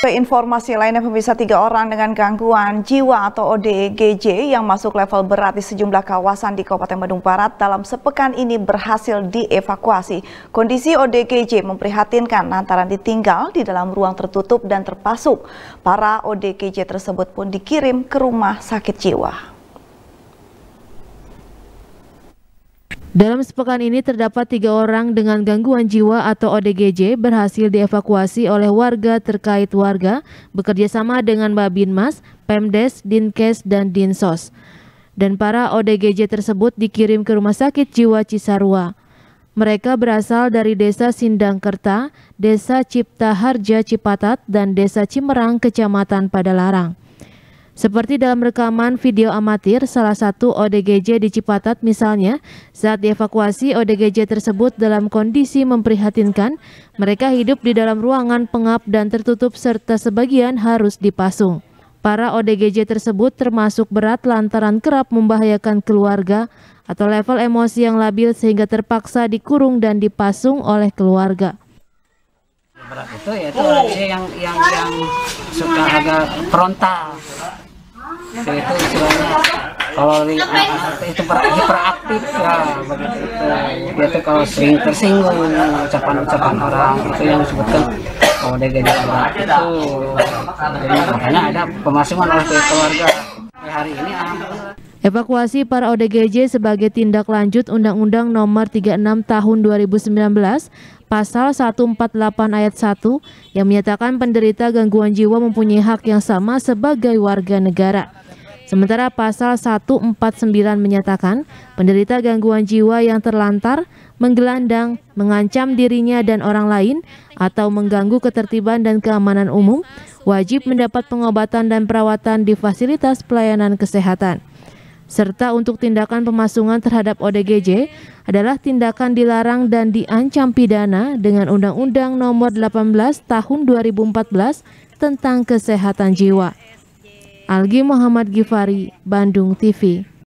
Ke informasi lainnya pemirsa tiga orang dengan gangguan jiwa atau ODGJ e yang masuk level berat di sejumlah kawasan di Kabupaten Bandung Barat dalam sepekan ini berhasil dievakuasi. Kondisi ODGJ e memprihatinkan lantaran ditinggal di dalam ruang tertutup dan terpasuk. Para ODGJ e tersebut pun dikirim ke rumah sakit jiwa. Dalam sepekan ini terdapat tiga orang dengan gangguan jiwa atau ODGJ berhasil dievakuasi oleh warga terkait warga bekerjasama dengan Babinmas, Pemdes, Dinkes, dan Dinsos. Dan para ODGJ tersebut dikirim ke Rumah Sakit Jiwa Cisarua. Mereka berasal dari Desa Sindangkerta, Desa Cipta Harja Cipatat, dan Desa Cimerang, Kecamatan Padalarang. Seperti dalam rekaman video amatir salah satu ODGJ di Cipatat misalnya, saat dievakuasi ODGJ tersebut dalam kondisi memprihatinkan, mereka hidup di dalam ruangan pengap dan tertutup serta sebagian harus dipasung. Para ODGJ tersebut termasuk berat lantaran kerap membahayakan keluarga atau level emosi yang labil sehingga terpaksa dikurung dan dipasung oleh keluarga berat itu yaitu oh. yang yang yang suka agak frontal itu istilahnya kalau itu hiperaktif ya begitu itu kalau sering tersinggung ucapan-ucapan orang itu yang disebutkan kalau dia jadi itu jadi makanya ada pemasungan oleh keluarga hari ini ah, Evakuasi para ODGJ sebagai tindak lanjut Undang-Undang Nomor 36 Tahun 2019 Pasal 148 Ayat 1 yang menyatakan penderita gangguan jiwa mempunyai hak yang sama sebagai warga negara. Sementara Pasal 149 menyatakan penderita gangguan jiwa yang terlantar, menggelandang, mengancam dirinya dan orang lain atau mengganggu ketertiban dan keamanan umum wajib mendapat pengobatan dan perawatan di fasilitas pelayanan kesehatan serta untuk tindakan pemasungan terhadap ODGJ adalah tindakan dilarang dan diancam pidana dengan Undang-Undang Nomor 18 Tahun 2014 tentang Kesehatan Jiwa. Algi Muhammad Gifari, Bandung TV.